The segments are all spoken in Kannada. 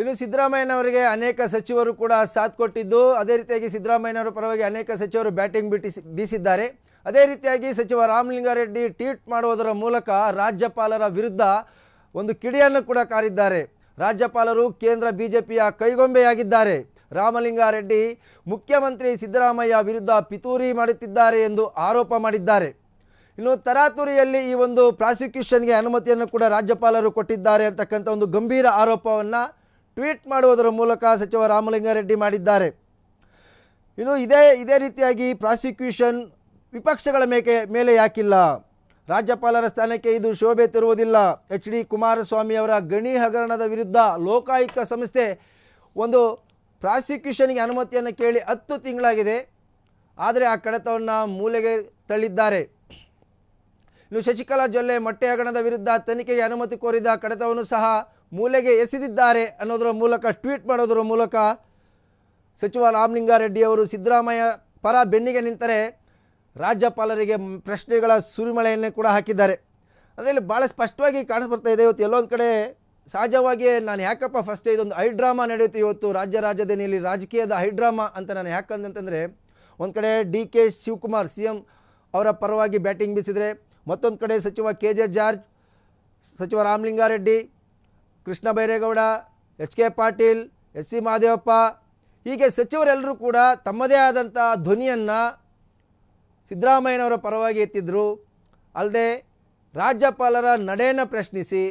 ಇನ್ನು ಸಿದ್ದರಾಮಯ್ಯನವರಿಗೆ ಅನೇಕ ಸಚಿವರು ಕೂಡ ಸಾಥ್ ಕೊಟ್ಟಿದ್ದು ಅದೇ ರೀತಿಯಾಗಿ ಸಿದ್ದರಾಮಯ್ಯನವರ ಪರವಾಗಿ ಅನೇಕ ಸಚಿವರು ಬ್ಯಾಟಿಂಗ್ ಬಿಟ್ಟಿಸಿ ಬೀಸಿದ್ದಾರೆ ಅದೇ ರೀತಿಯಾಗಿ ಸಚಿವ ರಾಮಲಿಂಗಾರೆಡ್ಡಿ ಟ್ವೀಟ್ ಮಾಡುವುದರ ಮೂಲಕ ರಾಜ್ಯಪಾಲರ ವಿರುದ್ಧ ಒಂದು ಕಿಡಿಯನ್ನು ಕೂಡ ಕಾರಿದ್ದಾರೆ ರಾಜ್ಯಪಾಲರು ಕೇಂದ್ರ ಬಿ ಜೆ ಕೈಗೊಂಬೆಯಾಗಿದ್ದಾರೆ ರಾಮಲಿಂಗಾರೆಡ್ಡಿ ಮುಖ್ಯಮಂತ್ರಿ ಸಿದ್ದರಾಮಯ್ಯ ವಿರುದ್ಧ ಪಿತೂರಿ ಮಾಡುತ್ತಿದ್ದಾರೆ ಎಂದು ಆರೋಪ ಮಾಡಿದ್ದಾರೆ ಇನ್ನು ತರಾತುರಿಯಲ್ಲಿ ಈ ಒಂದು ಪ್ರಾಸಿಕ್ಯೂಷನ್ಗೆ ಅನುಮತಿಯನ್ನು ಕೂಡ ರಾಜ್ಯಪಾಲರು ಕೊಟ್ಟಿದ್ದಾರೆ ಅಂತಕ್ಕಂಥ ಒಂದು ಗಂಭೀರ ಆರೋಪವನ್ನು ಟ್ವೀಟ್ ಮಾಡುವುದರ ಮೂಲಕ ಸಚಿವ ರಾಮಲಿಂಗಾರೆಡ್ಡಿ ಮಾಡಿದ್ದಾರೆ ಇನ್ನು ಇದೇ ಇದೇ ರೀತಿಯಾಗಿ ಪ್ರಾಸಿಕ್ಯೂಷನ್ ವಿಪಕ್ಷಗಳ ಮೇಕೆ ಮೇಲೆ ಯಾಕಿಲ್ಲ ರಾಜ್ಯಪಾಲರ ಸ್ಥಾನಕ್ಕೆ ಇದು ಶೋಭೆ ತರುವುದಿಲ್ಲ ಎಚ್ ಡಿ ಕುಮಾರಸ್ವಾಮಿ ಅವರ ಗಣಿ ಹಗರಣದ ವಿರುದ್ಧ ಲೋಕಾಯುಕ್ತ ಸಂಸ್ಥೆ ಒಂದು ಪ್ರಾಸಿಕ್ಯೂಷನ್ಗೆ ಅನುಮತಿಯನ್ನು ಕೇಳಿ ಹತ್ತು ತಿಂಗಳಾಗಿದೆ ಆದರೆ ಆ ಕಡತವನ್ನು ಮೂಲೆಗೆ ತಳ್ಳಿದ್ದಾರೆ ಇನ್ನು ಶಶಿಕಲಾ ಜೊಲ್ಲೆ ಮೊಟ್ಟೆ ಹಗರಣದ ವಿರುದ್ಧ ತನಿಖೆಗೆ ಅನುಮತಿ ಕೋರಿದ ಕಡತವನ್ನು ಸಹ ಮೂಲೆಗೆ ಎಸೆದಿದ್ದಾರೆ ಅನ್ನೋದರ ಮೂಲಕ ಟ್ವೀಟ್ ಮಾಡೋದರ ಮೂಲಕ ಸಚಿವ ಅವರು ಸಿದ್ದರಾಮಯ್ಯ ಪರ ಬೆನ್ನಿಗೆ ನಿಂತರೆ ರಾಜ್ಯಪಾಲರಿಗೆ ಪ್ರಶ್ನೆಗಳ ಸುರಿಮಳೆಯನ್ನೇ ಕೂಡ ಹಾಕಿದ್ದಾರೆ ಅದರಲ್ಲಿ ಭಾಳ ಸ್ಪಷ್ಟವಾಗಿ ಕಾಣಿಸ್ಬರ್ತಾ ಇದೆ ಇವತ್ತು ಎಲ್ಲೊಂದು ಕಡೆ ಸಹಜವಾಗಿಯೇ ನಾನು ಯಾಕಪ್ಪ ಫಸ್ಟ್ ಇದೊಂದು ಡ್ರಾಮಾ ನಡೆಯುತ್ತೆ ಇವತ್ತು ರಾಜ್ಯ ರಾಜಧಾನಿಯಲ್ಲಿ ರಾಜಕೀಯದ ಹೈಡ್ರಾಮಾ ಅಂತ ನಾನು ಯಾಕಂತಂದರೆ ಒಂದು ಕಡೆ D K Shivakumar C M ಅವರ ಪರವಾಗಿ ಬ್ಯಾಟಿಂಗ್ ಬೀಸಿದರೆ ಮತ್ತೊಂದು ಕಡೆ ಸಚಿವ ಕೆ ಜೆ ಜಾರ್ಜ್ ಸಚಿವ Ramalinga Reddy Krishna Byregowda H K Patil S C Mahadevappa ಹೀಗೆ ಸಚಿವರೆಲ್ಲರೂ ಕೂಡ ತಮ್ಮದೇ ಆದಂಥ ಧ್ವನಿಯನ್ನು ಸಿದ್ದರಾಮಯ್ಯನವರ ಪರವಾಗಿ ಎತ್ತಿದ್ದರು ಅಲ್ಲದೆ ರಾಜ್ಯಪಾಲರ ನಡೆಯನ್ನು ಪ್ರಶ್ನಿಸಿ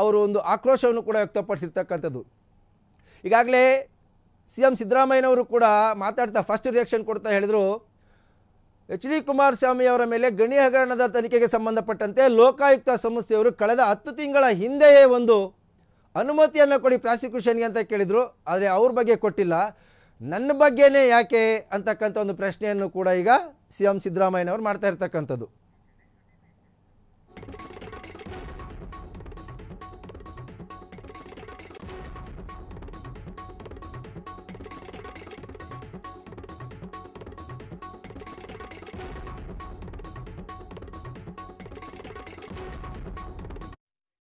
ಅವರು ಒಂದು ಆಕ್ರೋಶವನ್ನು ಕೂಡ ವ್ಯಕ್ತಪಡಿಸಿರ್ತಕ್ಕಂಥದ್ದು ಈಗಾಗಲೇ ಸಿ ಎಂ ಸಿದ್ದರಾಮಯ್ಯನವರು ಕೂಡ ಮಾತಾಡ್ತಾ ಫಸ್ಟ್ ರಿಯಾಕ್ಷನ್ ಕೊಡ್ತಾ ಹೇಳಿದರು ಎಚ್ ಡಿ ಕುಮಾರಸ್ವಾಮಿ ಅವರ ಮೇಲೆ ಗಣಿ ಹಗರಣದ ತನಿಖೆಗೆ ಸಂಬಂಧಪಟ್ಟಂತೆ ಲೋಕಾಯುಕ್ತ ಸಂಸ್ಥೆಯವರು ಕಳೆದ ಹತ್ತು ತಿಂಗಳ ಹಿಂದೆಯೇ ಒಂದು ಅನುಮತಿಯನ್ನು ಕೊಡಿ ಪ್ರಾಸಿಕ್ಯೂಷನ್ಗೆ ಅಂತ ಕೇಳಿದರು ಆದರೆ ಅವ್ರ ಬಗ್ಗೆ ಕೊಟ್ಟಿಲ್ಲ ನನ್ನ ಬಗ್ಗೆನೇ ಯಾಕೆ ಅಂತಕ್ಕಂಥ ಒಂದು ಪ್ರಶ್ನೆಯನ್ನು ಕೂಡ ಈಗ ಸಿ ಎಂ ಸಿದ್ದರಾಮಯ್ಯನವರು ಮಾಡ್ತಾ ಇರ್ತಕ್ಕಂಥದ್ದು